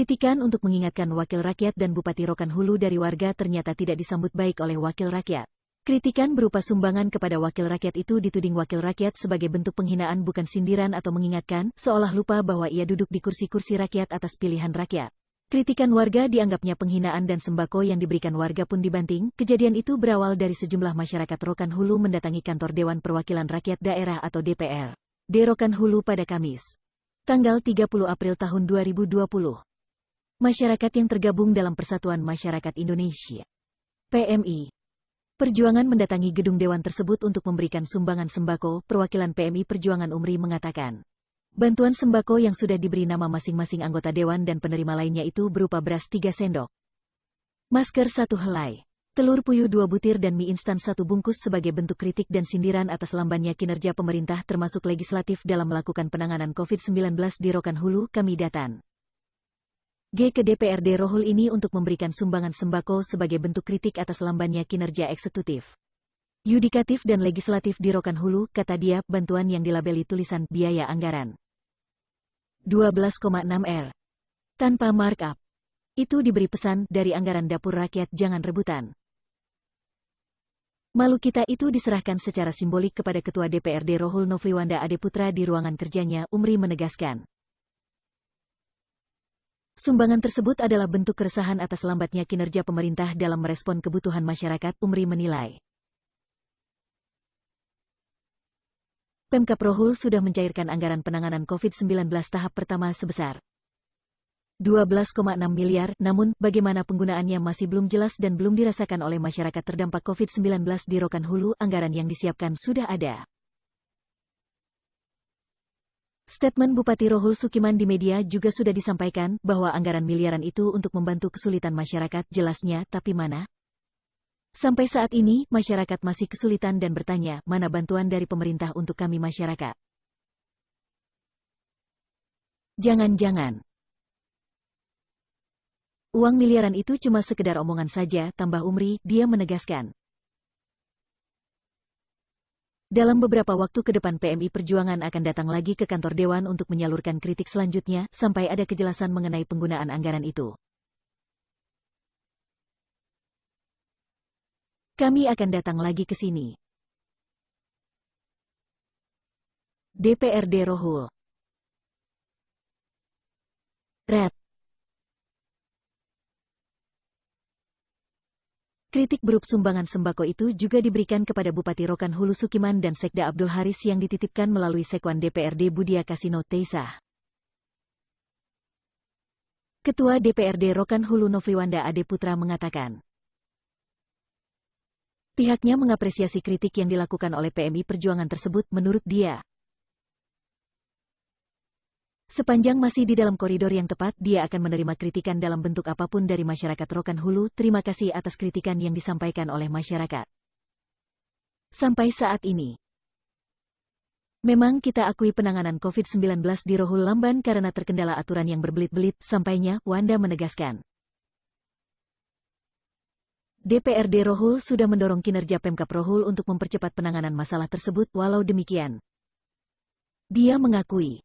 Kritikan untuk mengingatkan wakil rakyat dan Bupati Rokan Hulu dari warga ternyata tidak disambut baik oleh wakil rakyat. Kritikan berupa sumbangan kepada wakil rakyat itu dituding wakil rakyat sebagai bentuk penghinaan bukan sindiran atau mengingatkan, seolah lupa bahwa ia duduk di kursi-kursi rakyat atas pilihan rakyat. Kritikan warga dianggapnya penghinaan dan sembako yang diberikan warga pun dibanting. Kejadian itu berawal dari sejumlah masyarakat Rokan Hulu mendatangi kantor Dewan Perwakilan Rakyat Daerah atau DPR. Derokan Hulu pada Kamis. Tanggal 30 April tahun 2020. Masyarakat yang tergabung dalam Persatuan Masyarakat Indonesia. PMI. Perjuangan mendatangi gedung dewan tersebut untuk memberikan sumbangan sembako, perwakilan PMI Perjuangan Umri mengatakan. Bantuan sembako yang sudah diberi nama masing-masing anggota dewan dan penerima lainnya itu berupa beras 3 sendok, masker satu helai, telur puyuh dua butir dan mie instan satu bungkus sebagai bentuk kritik dan sindiran atas lambannya kinerja pemerintah termasuk legislatif dalam melakukan penanganan COVID-19 di Rokan Hulu, Kami datang. G ke DPRD Rohul ini untuk memberikan sumbangan sembako sebagai bentuk kritik atas lambannya kinerja eksekutif. Yudikatif dan legislatif di rokan hulu, kata dia, bantuan yang dilabeli tulisan biaya anggaran. 12,6 R. Tanpa markup. Itu diberi pesan dari anggaran dapur rakyat jangan rebutan. Malu kita itu diserahkan secara simbolik kepada Ketua DPRD Rohul Nofriwanda Adeputra di ruangan kerjanya, Umri menegaskan. Sumbangan tersebut adalah bentuk keresahan atas lambatnya kinerja pemerintah dalam merespon kebutuhan masyarakat, Umri menilai. Pemkap Rohul sudah mencairkan anggaran penanganan COVID-19 tahap pertama sebesar 12,6 miliar, namun bagaimana penggunaannya masih belum jelas dan belum dirasakan oleh masyarakat terdampak COVID-19 di Rokan Hulu, anggaran yang disiapkan sudah ada. Statement Bupati Rohul Sukiman di media juga sudah disampaikan bahwa anggaran miliaran itu untuk membantu kesulitan masyarakat jelasnya, tapi mana? Sampai saat ini, masyarakat masih kesulitan dan bertanya, mana bantuan dari pemerintah untuk kami masyarakat? Jangan-jangan. Uang miliaran itu cuma sekedar omongan saja, tambah Umri, dia menegaskan. Dalam beberapa waktu ke depan PMI Perjuangan akan datang lagi ke kantor Dewan untuk menyalurkan kritik selanjutnya sampai ada kejelasan mengenai penggunaan anggaran itu. Kami akan datang lagi ke sini. DPRD Rohul Red Kritik berup sumbangan sembako itu juga diberikan kepada Bupati Rokan Hulu Sukiman dan Sekda Abdul Haris yang dititipkan melalui Sekwan DPRD Budia Kasino Teisa. Ketua DPRD Rokan Hulu Nofriwanda Ade Putra mengatakan, Pihaknya mengapresiasi kritik yang dilakukan oleh PMI Perjuangan tersebut menurut dia, Sepanjang masih di dalam koridor yang tepat, dia akan menerima kritikan dalam bentuk apapun dari masyarakat Rokan Hulu. Terima kasih atas kritikan yang disampaikan oleh masyarakat. Sampai saat ini, memang kita akui penanganan COVID-19 di Rohul Lamban karena terkendala aturan yang berbelit-belit, sampainya, Wanda menegaskan. DPRD Rohul sudah mendorong kinerja Pemkap Rohul untuk mempercepat penanganan masalah tersebut, walau demikian. Dia mengakui,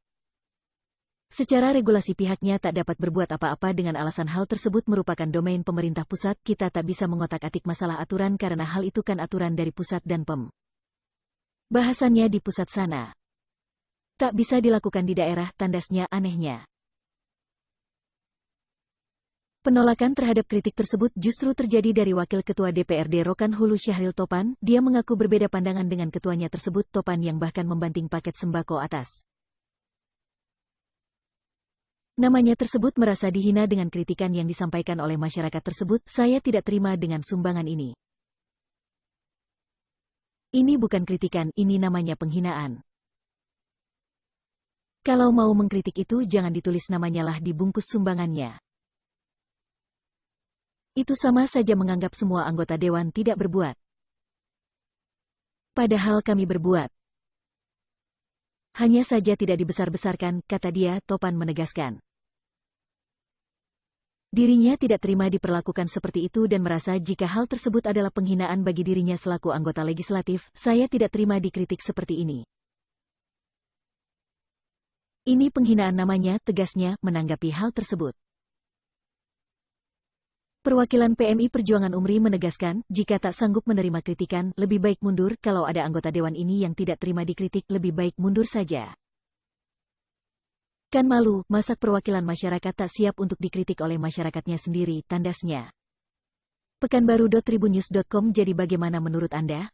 Secara regulasi pihaknya tak dapat berbuat apa-apa dengan alasan hal tersebut merupakan domain pemerintah pusat, kita tak bisa mengotak-atik masalah aturan karena hal itu kan aturan dari pusat dan pem. Bahasannya di pusat sana. Tak bisa dilakukan di daerah, tandasnya anehnya. Penolakan terhadap kritik tersebut justru terjadi dari Wakil Ketua DPRD Rokan Hulu Syahril Topan, dia mengaku berbeda pandangan dengan ketuanya tersebut Topan yang bahkan membanting paket sembako atas. Namanya tersebut merasa dihina dengan kritikan yang disampaikan oleh masyarakat tersebut, saya tidak terima dengan sumbangan ini. Ini bukan kritikan, ini namanya penghinaan. Kalau mau mengkritik itu jangan ditulis namanya lah di bungkus sumbangannya. Itu sama saja menganggap semua anggota dewan tidak berbuat. Padahal kami berbuat. Hanya saja tidak dibesar-besarkan, kata dia, Topan menegaskan. Dirinya tidak terima diperlakukan seperti itu dan merasa jika hal tersebut adalah penghinaan bagi dirinya selaku anggota legislatif, saya tidak terima dikritik seperti ini. Ini penghinaan namanya, tegasnya, menanggapi hal tersebut. Perwakilan PMI Perjuangan Umri menegaskan, jika tak sanggup menerima kritikan, lebih baik mundur. Kalau ada anggota dewan ini yang tidak terima dikritik, lebih baik mundur saja. Kan malu, masak perwakilan masyarakat tak siap untuk dikritik oleh masyarakatnya sendiri, tandasnya. Pekanbaru.tribunnews.com jadi bagaimana menurut Anda?